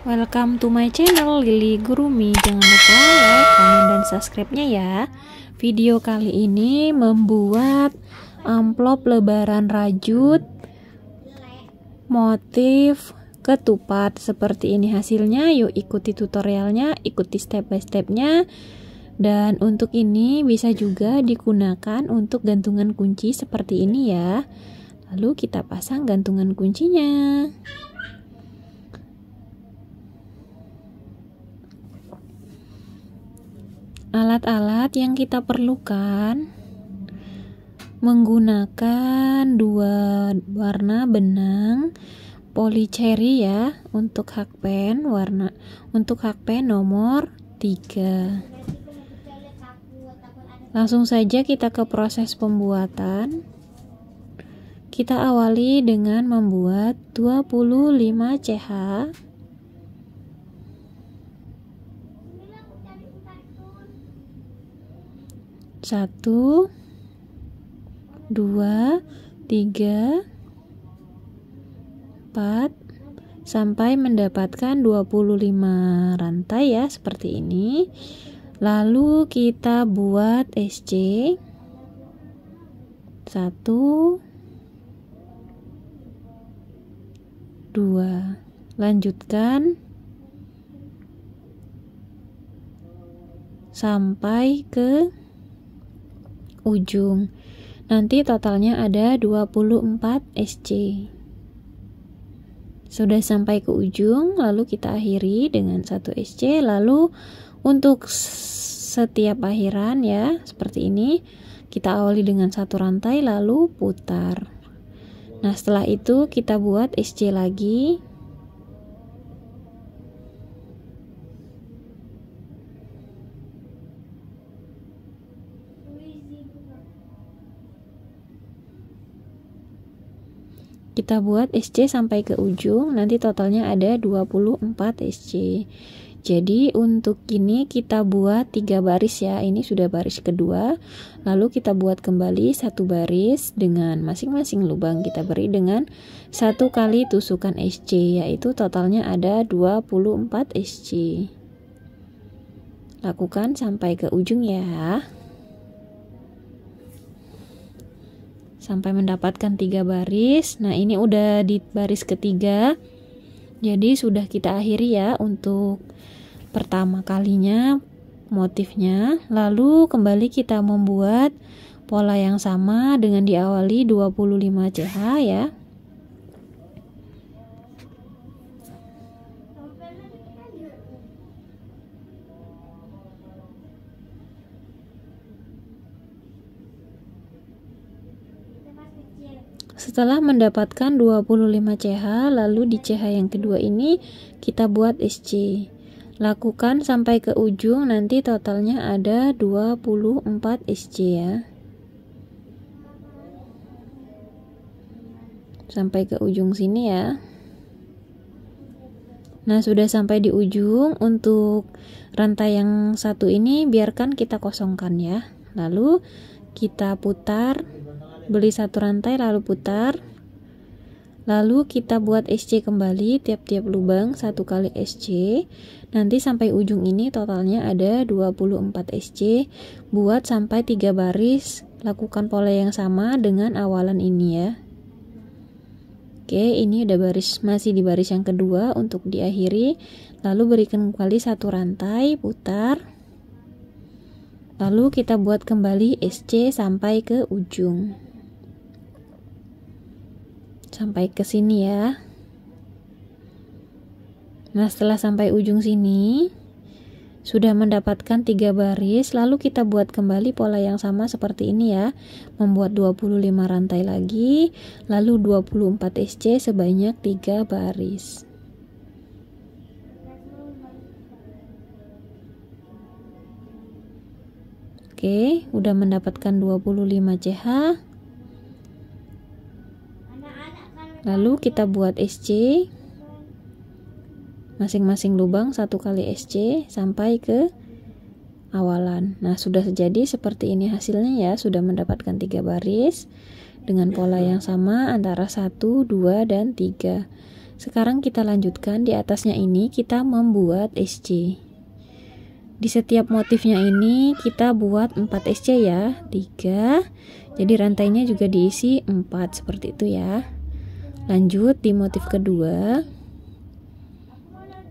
Welcome to my channel Lili Gurumi Jangan lupa like, komen, dan subscribe-nya ya Video kali ini membuat amplop lebaran rajut Motif ketupat seperti ini hasilnya Yuk ikuti tutorialnya, ikuti step by stepnya Dan untuk ini bisa juga digunakan untuk gantungan kunci seperti ini ya Lalu kita pasang gantungan kuncinya alat-alat yang kita perlukan menggunakan dua warna benang policeri ya untuk hakpen warna untuk hakpen nomor 3 langsung saja kita ke proses pembuatan kita awali dengan membuat 25 CH satu dua tiga empat sampai mendapatkan 25 rantai ya seperti ini lalu kita buat SC 1 2 lanjutkan sampai ke ujung. Nanti totalnya ada 24 SC. Sudah sampai ke ujung, lalu kita akhiri dengan 1 SC, lalu untuk setiap akhiran ya, seperti ini, kita awali dengan satu rantai lalu putar. Nah, setelah itu kita buat SC lagi kita buat SC sampai ke ujung nanti totalnya ada 24 SC jadi untuk ini kita buat tiga baris ya ini sudah baris kedua lalu kita buat kembali satu baris dengan masing-masing lubang kita beri dengan satu kali tusukan SC yaitu totalnya ada 24 SC lakukan sampai ke ujung ya sampai mendapatkan tiga baris. Nah, ini udah di baris ketiga. Jadi sudah kita akhiri ya untuk pertama kalinya motifnya. Lalu kembali kita membuat pola yang sama dengan diawali 25 CH ya. Setelah mendapatkan 25 CH, lalu di CH yang kedua ini kita buat SC. Lakukan sampai ke ujung, nanti totalnya ada 24 SC ya. Sampai ke ujung sini ya. Nah, sudah sampai di ujung untuk rantai yang satu ini biarkan kita kosongkan ya. Lalu kita putar beli satu rantai lalu putar lalu kita buat SC kembali tiap-tiap lubang satu kali SC nanti sampai ujung ini totalnya ada 24 SC buat sampai tiga baris lakukan pola yang sama dengan awalan ini ya Oke, ini udah baris masih di baris yang kedua untuk diakhiri. Lalu berikan kembali satu rantai, putar. Lalu kita buat kembali SC sampai ke ujung sampai ke sini ya. Nah, setelah sampai ujung sini, sudah mendapatkan tiga baris, lalu kita buat kembali pola yang sama seperti ini ya. Membuat 25 rantai lagi, lalu 24 SC sebanyak tiga baris. Oke, udah mendapatkan 25 CH. lalu kita buat SC masing-masing lubang satu kali SC sampai ke awalan nah sudah jadi seperti ini hasilnya ya sudah mendapatkan tiga baris dengan pola yang sama antara 1, 2, dan 3 sekarang kita lanjutkan di atasnya ini kita membuat SC di setiap motifnya ini kita buat 4 SC ya 3 jadi rantainya juga diisi 4 seperti itu ya Lanjut di motif kedua.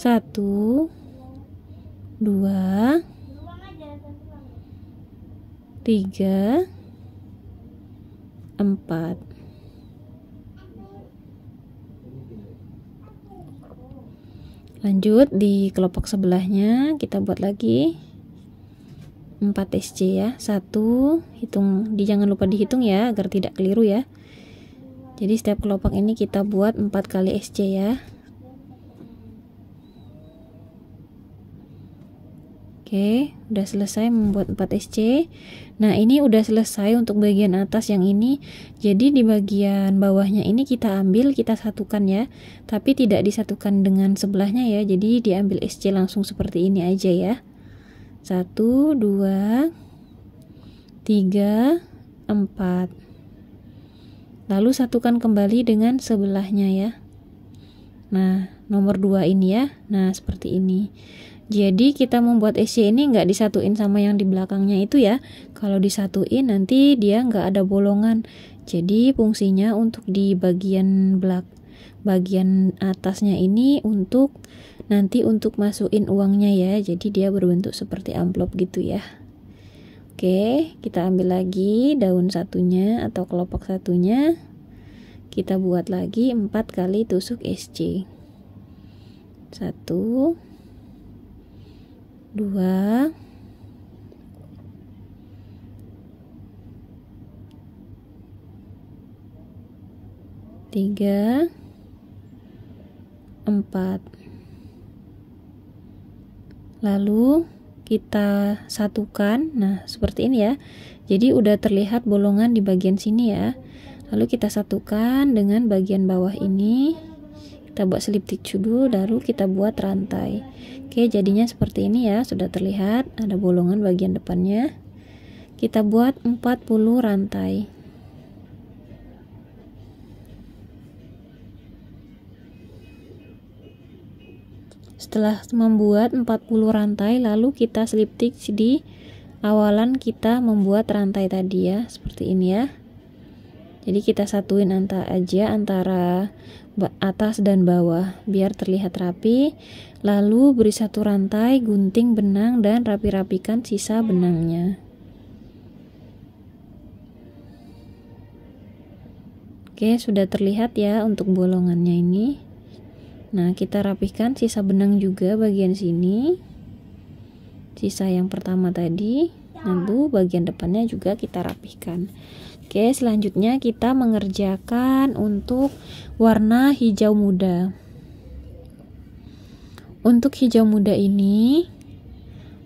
Satu, dua, tiga, empat. Lanjut di kelopak sebelahnya kita buat lagi 4 SC ya. satu hitung di jangan lupa dihitung ya agar tidak keliru ya jadi setiap kelopak ini kita buat 4 kali SC ya Oke, udah selesai membuat 4 SC. Nah, ini udah selesai untuk bagian atas yang ini. Jadi di bagian bawahnya ini kita ambil, kita satukan ya. Tapi tidak disatukan dengan sebelahnya ya. Jadi diambil SC langsung seperti ini aja ya. 1 2 3 4 Lalu satukan kembali dengan sebelahnya ya. Nah, nomor 2 ini ya. Nah, seperti ini. Jadi kita membuat SC ini nggak disatuin sama yang di belakangnya itu ya. Kalau disatuin nanti dia nggak ada bolongan. Jadi fungsinya untuk di bagian belak bagian atasnya ini untuk nanti untuk masukin uangnya ya. Jadi dia berbentuk seperti amplop gitu ya. Oke, kita ambil lagi daun satunya atau kelopak satunya. Kita buat lagi 4 kali tusuk SC. 1 2 3 4 Lalu kita satukan. Nah, seperti ini ya. Jadi udah terlihat bolongan di bagian sini ya. Lalu kita satukan dengan bagian bawah ini. Kita buat slip stitch dulu lalu kita buat rantai. Oke, jadinya seperti ini ya. Sudah terlihat ada bolongan bagian depannya. Kita buat 40 rantai. Setelah membuat 40 rantai, lalu kita slip stitch di awalan kita membuat rantai tadi ya, seperti ini ya. Jadi kita satuin antara aja antara atas dan bawah biar terlihat rapi. Lalu beri satu rantai, gunting benang dan rapi-rapikan sisa benangnya. Oke, sudah terlihat ya untuk bolongannya ini. Nah, kita rapihkan sisa benang juga bagian sini. Sisa yang pertama tadi, lalu bagian depannya juga kita rapihkan. Oke, selanjutnya kita mengerjakan untuk warna hijau muda. Untuk hijau muda ini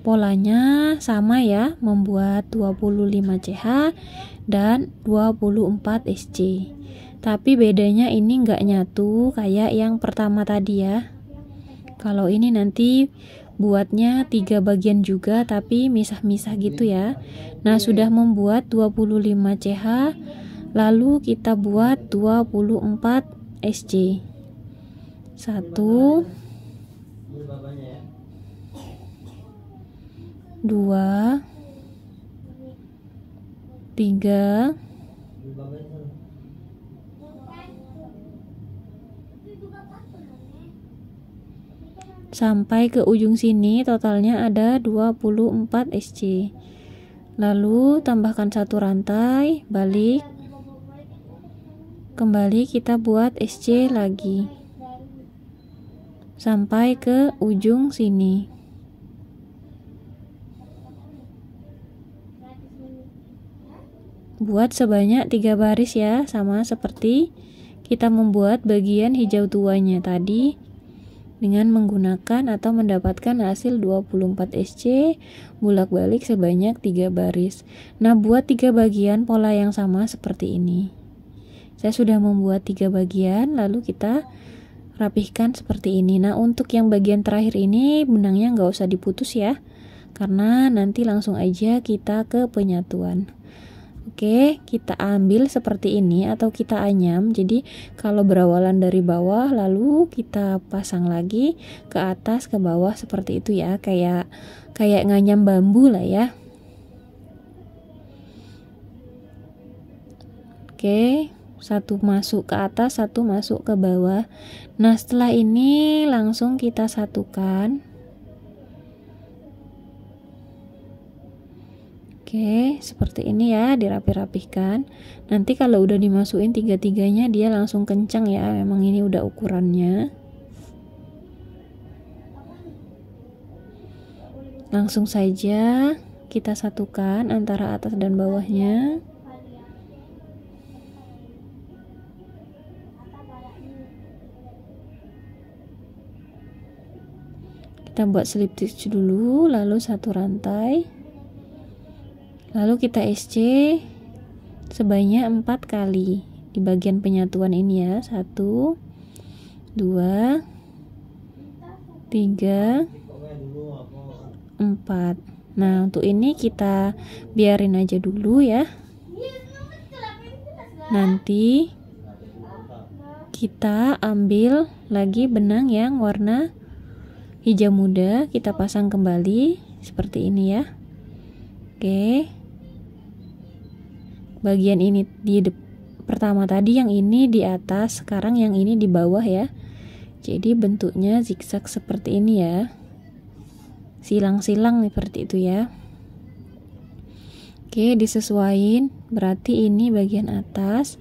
polanya sama ya, membuat 25 CH dan 24 SC tapi bedanya ini nggak nyatu kayak yang pertama tadi ya kalau ini nanti buatnya tiga bagian juga tapi misah-misah gitu ya nah sudah membuat 25 CH lalu kita buat 24 SC 1 2 3 sampai ke ujung sini totalnya ada 24 SC lalu tambahkan satu rantai balik kembali kita buat SC lagi sampai ke ujung sini buat sebanyak tiga baris ya sama seperti kita membuat bagian hijau tuanya tadi dengan menggunakan atau mendapatkan hasil 24 SC bolak-balik sebanyak 3 baris. Nah, buat 3 bagian pola yang sama seperti ini. Saya sudah membuat 3 bagian, lalu kita rapihkan seperti ini. Nah, untuk yang bagian terakhir ini benangnya nggak usah diputus ya, karena nanti langsung aja kita ke penyatuan. Oke, kita ambil seperti ini atau kita anyam. Jadi kalau berawalan dari bawah lalu kita pasang lagi ke atas ke bawah seperti itu ya, kayak kayak nganyam bambu lah ya. Oke, satu masuk ke atas, satu masuk ke bawah. Nah, setelah ini langsung kita satukan. Oke, seperti ini ya, dirapi-rapihkan. Nanti kalau udah dimasukin tiga-tiganya dia langsung kencang ya. Memang ini udah ukurannya. Langsung saja kita satukan antara atas dan bawahnya. Kita buat slip stitch dulu, lalu satu rantai. Lalu kita SC sebanyak 4 kali di bagian penyatuan ini ya. 1 2 3 4. Nah, untuk ini kita biarin aja dulu ya. Nanti kita ambil lagi benang yang warna hijau muda, kita pasang kembali seperti ini ya. Oke. Okay bagian ini di pertama tadi yang ini di atas sekarang yang ini di bawah ya jadi bentuknya zigzag seperti ini ya silang-silang seperti itu ya oke disesuaikan berarti ini bagian atas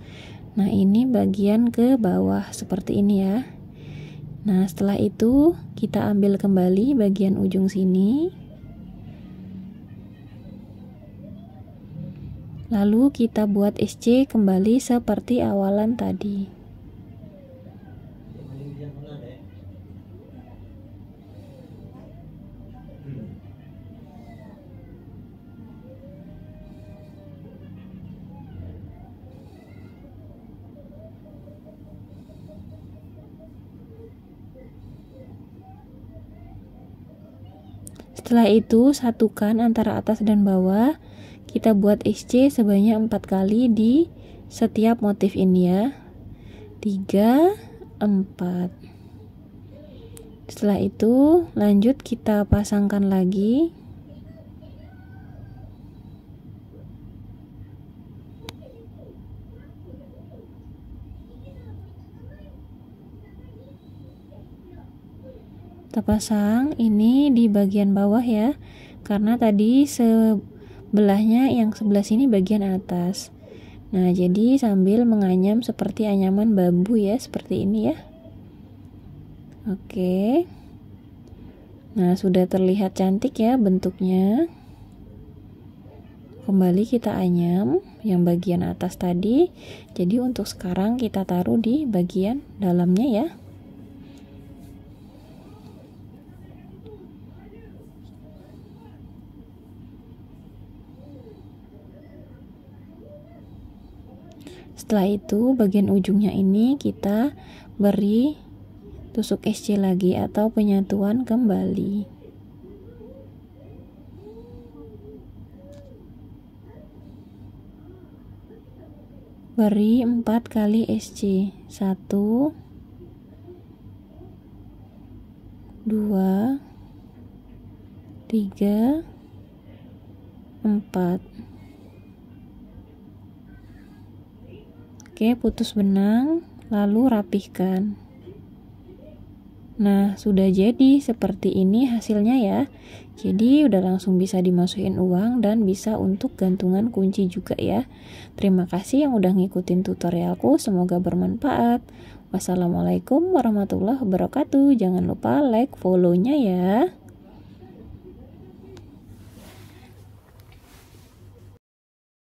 nah ini bagian ke bawah seperti ini ya nah setelah itu kita ambil kembali bagian ujung sini Lalu kita buat SC kembali seperti awalan tadi. Setelah itu, satukan antara atas dan bawah kita buat sc sebanyak 4 kali di setiap motif ini ya. 3 4. Setelah itu lanjut kita pasangkan lagi. kita pasang ini di bagian bawah ya karena tadi se Sebelahnya yang sebelah sini bagian atas. Nah, jadi sambil menganyam seperti anyaman bambu ya, seperti ini ya. Oke. Nah, sudah terlihat cantik ya bentuknya. Kembali kita anyam yang bagian atas tadi. Jadi untuk sekarang kita taruh di bagian dalamnya ya. setelah itu bagian ujungnya ini kita beri tusuk SC lagi atau penyatuan kembali beri 4 kali SC 1 2 3 4 Oke, putus benang, lalu rapihkan. Nah, sudah jadi seperti ini hasilnya ya. Jadi, udah langsung bisa dimasukin uang dan bisa untuk gantungan kunci juga ya. Terima kasih yang udah ngikutin tutorialku, semoga bermanfaat. Wassalamualaikum warahmatullahi wabarakatuh. Jangan lupa like follow-nya ya.